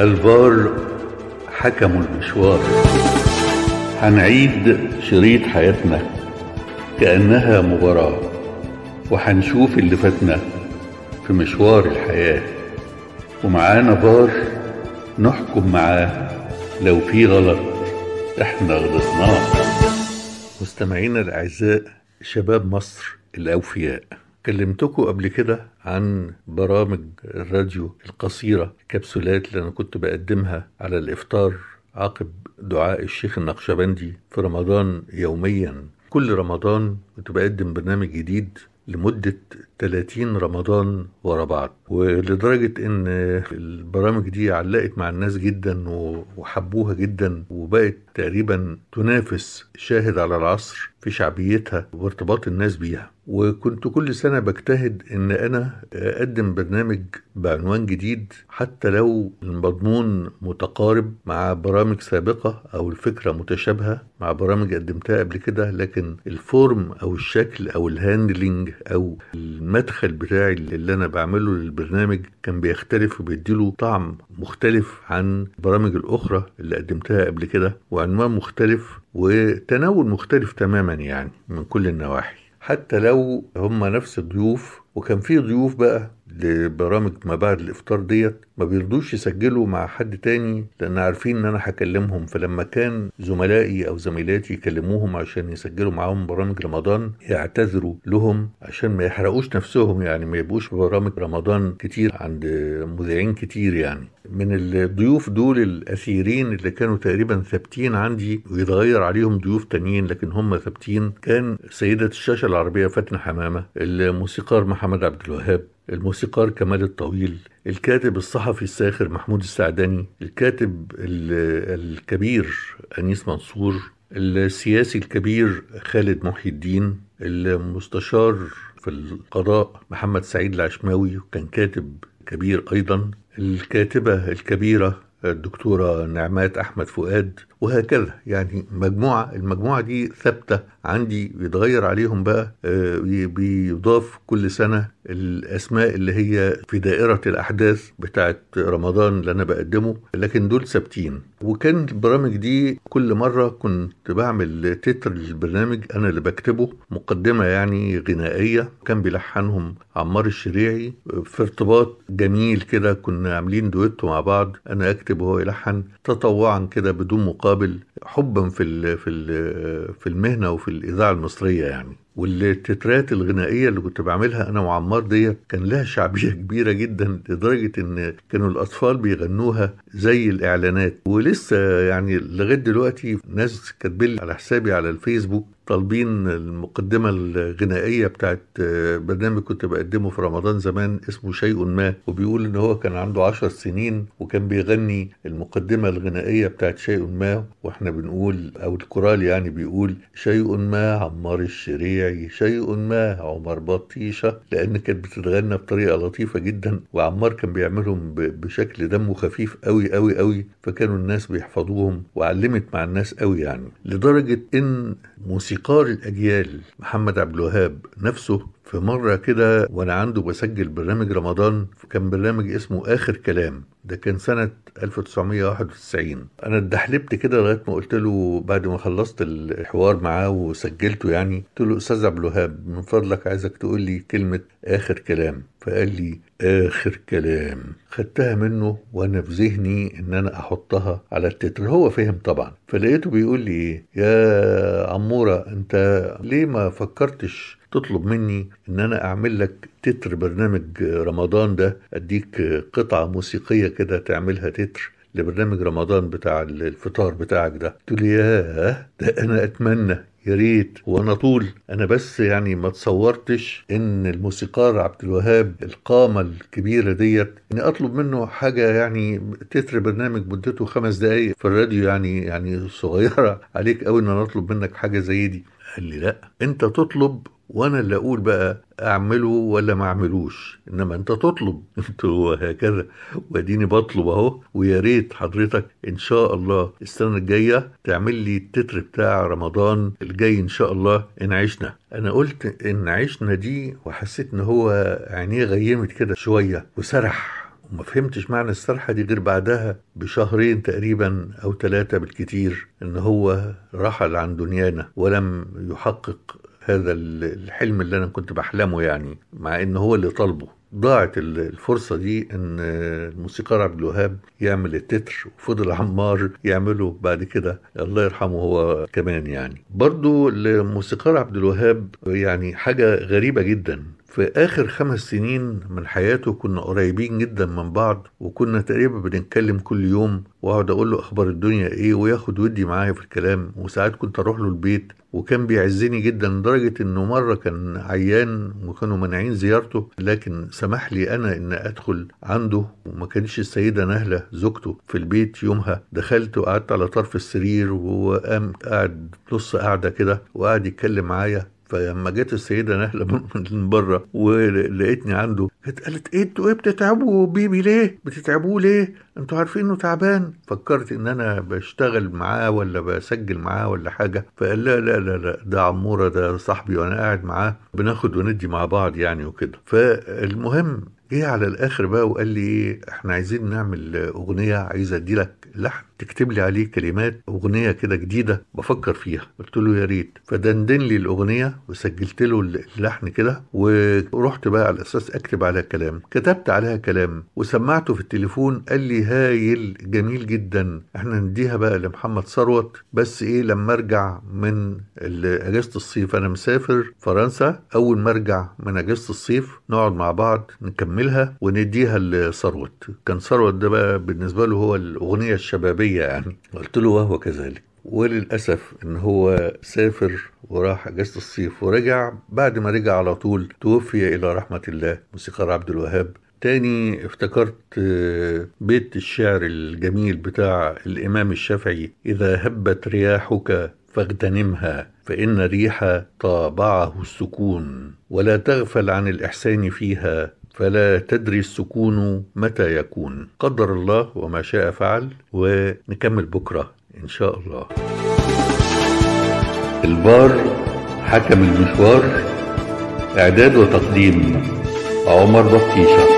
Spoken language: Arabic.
الفار حكموا المشوار هنعيد شريط حياتنا كأنها مباراة وهنشوف اللي فاتنا في مشوار الحياة ومعانا فار نحكم معاه لو في غلط احنا غلطناه مستمعينا الأعزاء شباب مصر الأوفياء كلمتكم قبل كده عن برامج الراديو القصيرة كبسولات اللي أنا كنت بقدمها على الإفطار عقب دعاء الشيخ النقشبندي في رمضان يوميا كل رمضان كنت بقدم برنامج جديد لمدة 30 رمضان ورا بعض ولدرجة ان البرامج دي علقت مع الناس جدا وحبوها جدا وبقت تقريبا تنافس شاهد على العصر في شعبيتها وارتباط الناس بيها وكنت كل سنة بجتهد ان انا اقدم برنامج بعنوان جديد حتى لو المضمون متقارب مع برامج سابقة او الفكرة متشابهة مع برامج قدمتها قبل كده لكن الفورم او الشكل او الهاندلنج او المدخل بتاعي اللي انا بعمله للبرنامج كان بيختلف وبيديله طعم مختلف عن البرامج الاخرى اللي قدمتها قبل كده وعنوان مختلف وتناول مختلف تماما يعني من كل النواحي حتى لو هم نفس الضيوف وكان في ضيوف بقى لبرامج ما بعد الافطار ديت ما بيرضوش يسجلوا مع حد تاني لان عارفين ان انا هكلمهم فلما كان زملائي او زميلاتي يكلموهم عشان يسجلوا معاهم برامج رمضان يعتذروا لهم عشان ما يحرقوش نفسهم يعني ما يبقوش برامج رمضان كتير عند مذيعين كتير يعني من الضيوف دول الاثيرين اللي كانوا تقريبا ثابتين عندي ويتغير عليهم ضيوف تانيين لكن هم ثابتين كان سيدة الشاشة العربية فاتن حمامة الموسيقار محمد عبد الوهاب الموسيقار كمال الطويل الكاتب الصحفي الساخر محمود السعداني الكاتب الكبير أنيس منصور السياسي الكبير خالد محي الدين المستشار في القضاء محمد سعيد العشماوي كان كاتب كبير أيضا الكاتبة الكبيرة الدكتورة نعمات أحمد فؤاد وهكذا يعني مجموعة المجموعة دي ثابتة عندي بيتغير عليهم بقى آه، بيضاف كل سنة الأسماء اللي هي في دائرة الأحداث بتاعة رمضان اللي أنا بقدمه لكن دول ثابتين وكان البرامج دي كل مرة كنت بعمل تتر للبرنامج أنا اللي بكتبه مقدمة يعني غنائية كان بيلحنهم عمار الشريعي في ارتباط جميل كده كنا عاملين دويتو مع بعض أنا أكتب وهو يلحن تطوعا كده بدون مقابل حبا في الـ في الـ في المهنه وفي الاذاعه المصريه يعني والتترات الغنائيه اللي كنت بعملها انا وعمار ديت كان لها شعبيه كبيره جدا لدرجه ان كانوا الاطفال بيغنوها زي الاعلانات ولسه يعني لغايه دلوقتي ناس كاتبين على حسابي على الفيسبوك طالبين المقدمة الغنائية بتاعت برنامج كنت بقدمه في رمضان زمان اسمه شيء ما وبيقول ان هو كان عنده عشر سنين وكان بيغني المقدمة الغنائية بتاعت شيء ما واحنا احنا بنقول او الكورال يعني بيقول شيء ما عمار الشريعي شيء ما عمر بطيشة لان كانت بتتغنى بطريقة لطيفة جدا وعمار كان بيعملهم بشكل دمه خفيف قوي قوي قوي فكانوا الناس بيحفظوهم وعلمت مع الناس قوي يعني لدرجة ان موسيقار الاجيال محمد عبد الوهاب نفسه في مرة كده وأنا عنده بسجل برنامج رمضان كان برنامج اسمه آخر كلام ده كان سنة 1991 أنا اتدحلبت كده لغاية ما قلت له بعد ما خلصت الحوار معاه وسجلته يعني قلت له أستاذ عبد الوهاب من فضلك عايزك تقول لي كلمة آخر كلام فقال لي آخر كلام خدتها منه وأنا في ذهني إن أنا أحطها على التتر هو فهم طبعا فلقيته بيقول لي إيه يا عمورة أنت ليه ما فكرتش تطلب مني ان انا اعمل لك تتر برنامج رمضان ده اديك قطعه موسيقيه كده تعملها تتر لبرنامج رمضان بتاع الفطار بتاعك ده قلت له ياه ده انا اتمنى يا ريت وانا طول انا بس يعني ما تصورتش ان الموسيقار عبد الوهاب القامه الكبيره ديت اني اطلب منه حاجه يعني تتر برنامج مدته خمس دقائق في الراديو يعني يعني صغيره عليك قوي ان انا اطلب منك حاجه زي دي قال لي لا انت تطلب وانا اللي اقول بقى اعمله ولا ما اعملوش انما انت تطلب انت وهكذا واديني بطلب اهو ويا ريت حضرتك ان شاء الله السنه الجايه تعمل لي التتر بتاع رمضان الجاي ان شاء الله ان عشنا انا قلت ان عشنا دي وحسيت ان هو عينيه غيمت كده شويه وسرح وما فهمتش معنى الصرحة دي غير بعدها بشهرين تقريبا أو ثلاثة بالكتير إن هو رحل عن دنيانا ولم يحقق هذا الحلم اللي أنا كنت بحلمه يعني مع إن هو اللي طالبه ضاعت الفرصة دي إن الموسيقار عبد الوهاب يعمل التتر وفضل عمار يعمله بعد كده الله يرحمه هو كمان يعني برضو الموسيقار عبد الوهاب يعني حاجة غريبة جدا في آخر خمس سنين من حياته كنا قريبين جدا من بعض وكنا تقريبا بنتكلم كل يوم وأقعد أقول له أخبار الدنيا إيه وياخد ودي معايا في الكلام وساعات كنت أروح له البيت وكان بيعزني جدا لدرجة إنه مرة كان عيان وكانوا مانعين زيارته لكن سمح لي أنا إن أدخل عنده وما كانش السيدة نهلة زوجته في البيت يومها دخلت وقعدت على طرف السرير وهو قام قاعد نص قاعدة كده وقعد يتكلم معايا فلما جت السيده نهله من بره ولقيتني عنده كانت قالت ايه انتوا ايه بتتعبوا بيبي ليه بتتعبوه ليه انتوا عارفين انه تعبان فكرت ان انا بشتغل معاه ولا بسجل معاه ولا حاجه فقال لا لا لا لا ده عموره ده صاحبي وانا قاعد معاه بناخد وندي مع بعض يعني وكده فالمهم جه على الاخر بقى وقال لي ايه احنا عايزين نعمل اغنيه عايز ادي لك لحن تكتب لي عليه كلمات اغنيه كده جديده بفكر فيها قلت له يا ريت فدندن لي الاغنيه وسجلت له اللحن كده ورحت بقى على اساس اكتب عليها كلام كتبت عليها كلام وسمعته في التليفون قال لي هايل جميل جدا احنا نديها بقى لمحمد ثروت بس ايه لما ارجع من اجازه الصيف انا مسافر فرنسا اول ما ارجع من اجازه الصيف نقعد مع بعض نكملها ونديها لثروت كان ثروت ده بقى بالنسبه له هو الاغنيه الشبابيه الحرية يعني قلت له وهو كذلك وللأسف إن هو سافر وراح أجازة الصيف ورجع بعد ما رجع على طول توفي إلى رحمة الله موسيقار عبد الوهاب تاني افتكرت آه، بيت الشعر الجميل بتاع الإمام الشافعي إذا هبت رياحك فاغتنمها فإن ريح طابعه السكون ولا تغفل عن الإحسان فيها فلا تدري السكون متى يكون قدر الله وما شاء فعل ونكمل بكرة إن شاء الله البار حكم المشوار إعداد وتقديم عمر بطيشه